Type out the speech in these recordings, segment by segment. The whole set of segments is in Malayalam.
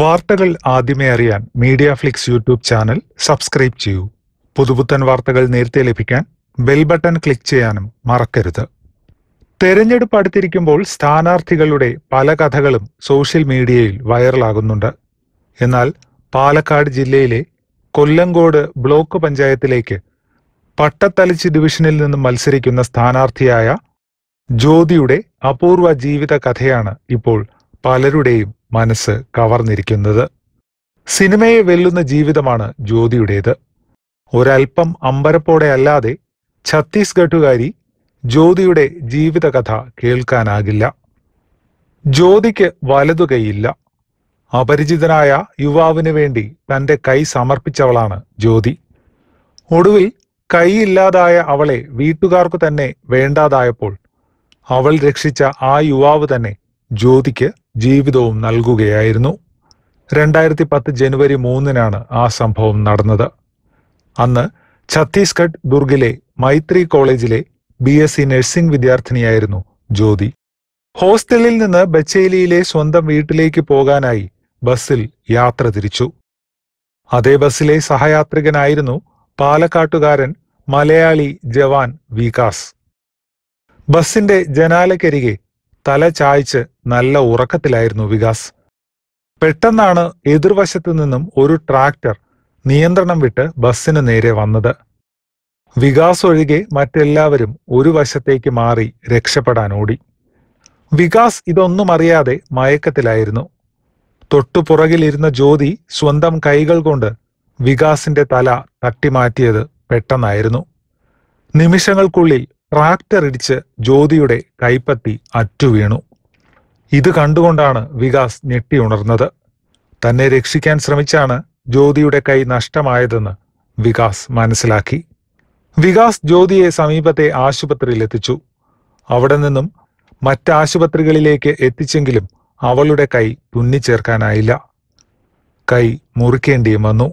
വാർത്തകൾ ആദ്യമേ അറിയാൻ Media Flix YouTube channel subscribe ചെയ്യൂ പുതുപുത്തൻ വാർത്തകൾ നേരത്തെ ലഭിക്കാൻ ബെൽ ബട്ടൺ ക്ലിക്ക് ചെയ്യാനും മറക്കരുത് തെരഞ്ഞെടുപ്പ് അടുത്തിരിക്കുമ്പോൾ സ്ഥാനാർത്ഥികളുടെ പല കഥകളും സോഷ്യൽ മീഡിയയിൽ വൈറലാകുന്നുണ്ട് എന്നാൽ പാലക്കാട് ജില്ലയിലെ കൊല്ലങ്കോട് ബ്ലോക്ക് പഞ്ചായത്തിലേക്ക് പട്ടത്തലിച്ച് ഡിവിഷനിൽ നിന്ന് മത്സരിക്കുന്ന സ്ഥാനാർത്ഥിയായ ജ്യോതിയുടെ അപൂർവ ജീവിത കഥയാണ് ഇപ്പോൾ പലരുടെയും മനസ്സ് കവർന്നിരിക്കുന്നത് സിനിമയെ വെല്ലുന്ന ജീവിതമാണ് ജ്യോതിയുടേത് ഒരൽപ്പം അമ്പരപ്പോടെ അല്ലാതെ ഛത്തീസ്ഗഡുകാരി ജ്യോതിയുടെ ജീവിതകഥ കേൾക്കാനാകില്ല ജ്യോതിക്ക് വലതു അപരിചിതനായ യുവാവിന് വേണ്ടി തന്റെ കൈ സമർപ്പിച്ചവളാണ് ജ്യോതി ഒടുവിൽ കൈയില്ലാതായ അവളെ വീട്ടുകാർക്ക് തന്നെ വേണ്ടാതായപ്പോൾ അവൾ രക്ഷിച്ച ആ യുവാവ് തന്നെ ജ്യോതിക്ക് ജീവിതവും നൽകുകയായിരുന്നു രണ്ടായിരത്തി പത്ത് ജനുവരി മൂന്നിനാണ് ആ സംഭവം നടന്നത് അന്ന് ഛത്തീസ്ഗഡ് ദുർഗിലെ മൈത്രി കോളേജിലെ ബി എസ് സി നഴ്സിംഗ് വിദ്യാർത്ഥിനിയായിരുന്നു ജ്യോതി ഹോസ്റ്റലിൽ നിന്ന് ബച്ചേലിയിലെ സ്വന്തം വീട്ടിലേക്ക് പോകാനായി ബസ്സിൽ യാത്ര തിരിച്ചു അതേ ബസ്സിലെ സഹയാത്രികനായിരുന്നു പാലക്കാട്ടുകാരൻ മലയാളി ജവാൻ വികാസ് ബസ്സിന്റെ ജനാലക്കരികെ തല ചായ്ച്ച് നല്ല ഉറക്കത്തിലായിരുന്നു വികാസ് പെട്ടെന്നാണ് എതിർവശത്തു നിന്നും ഒരു ട്രാക്ടർ നിയന്ത്രണം വിട്ട് ബസ്സിന് നേരെ വന്നത് വികാസ് ഒഴികെ മറ്റെല്ലാവരും ഒരു വശത്തേക്ക് മാറി രക്ഷപ്പെടാൻ ഓടി വികാസ് ഇതൊന്നും അറിയാതെ മയക്കത്തിലായിരുന്നു തൊട്ടുപുറകിലിരുന്ന ജ്യോതി സ്വന്തം കൈകൾ കൊണ്ട് വികാസിന്റെ തല തട്ടിമാറ്റിയത് പെട്ടെന്നായിരുന്നു നിമിഷങ്ങൾക്കുള്ളിൽ ട്രാക്ടർ ഇടിച്ച് ജ്യോതിയുടെ കൈപ്പത്തി അറ്റുവീണു ഇത് കണ്ടുകൊണ്ടാണ് വികാസ് ഞെട്ടിയുണർന്നത് തന്നെ രക്ഷിക്കാൻ ശ്രമിച്ചാണ് ജ്യോതിയുടെ കൈ നഷ്ടമായതെന്ന് വികാസ് മനസ്സിലാക്കി വികാസ് ജ്യോതിയെ സമീപത്തെ ആശുപത്രിയിൽ എത്തിച്ചു അവിടെ നിന്നും മറ്റാശുപത്രികളിലേക്ക് എത്തിച്ചെങ്കിലും അവളുടെ കൈ തുന്നിച്ചേർക്കാനായില്ല കൈ മുറിക്കേണ്ടിയും വന്നു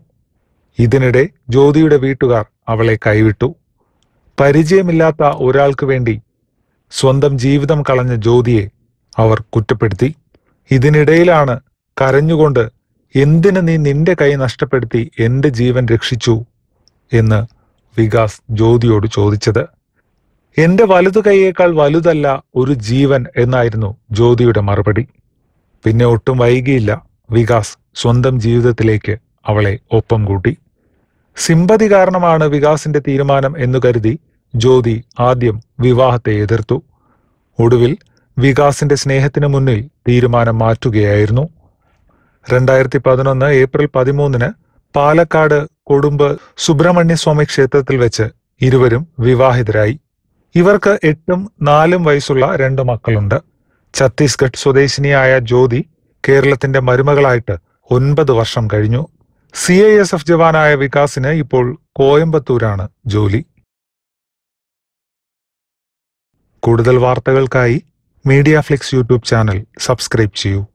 ഇതിനിടെ ജ്യോതിയുടെ വീട്ടുകാർ അവളെ കൈവിട്ടു പരിചയമില്ലാത്ത ഒരാൾക്ക് വേണ്ടി സ്വന്തം ജീവിതം കളഞ്ഞ ജ്യോതിയെ അവർ കുറ്റപ്പെടുത്തി ഇതിനിടയിലാണ് കരഞ്ഞുകൊണ്ട് എന്തിന് നീ നിന്റെ കൈ നഷ്ടപ്പെടുത്തി എൻ്റെ ജീവൻ രക്ഷിച്ചു എന്ന് വികാസ് ജ്യോതിയോട് ചോദിച്ചത് എന്റെ വലതു കൈയേക്കാൾ വലുതല്ല ഒരു ജീവൻ എന്നായിരുന്നു ജ്യോതിയുടെ മറുപടി പിന്നെ ഒട്ടും വൈകിയില്ല വികാസ് സ്വന്തം ജീവിതത്തിലേക്ക് അവളെ ഒപ്പം കൂട്ടി സിമ്പതി കാരണമാണ് വികാസിന്റെ തീരുമാനം എന്നു കരുതി ജ്യോതി ആദ്യം വിവാഹത്തെ എതിർത്തു ഒടുവിൽ വികാസിന്റെ സ്നേഹത്തിന് മുന്നിൽ തീരുമാനം മാറ്റുകയായിരുന്നു രണ്ടായിരത്തി പതിനൊന്ന് ഏപ്രിൽ പതിമൂന്നിന് പാലക്കാട് കൊടുമ്പ് സുബ്രഹ്മണ്യസ്വാമി ക്ഷേത്രത്തിൽ വെച്ച് ഇരുവരും വിവാഹിതരായി ഇവർക്ക് എട്ടും നാലും വയസ്സുള്ള രണ്ട് മക്കളുണ്ട് ഛത്തീസ്ഗഡ് സ്വദേശിനിയായ ജ്യോതി കേരളത്തിന്റെ മരുമകളായിട്ട് ഒൻപത് വർഷം കഴിഞ്ഞു സി ഐ എസ് എഫ് ജവാനായ വികാസിന് ഇപ്പോൾ കോയമ്പത്തൂരാണ് ജോലി കൂടുതൽ വാർത്തകൾക്കായി Media Flix YouTube channel subscribe ചെയ്യൂ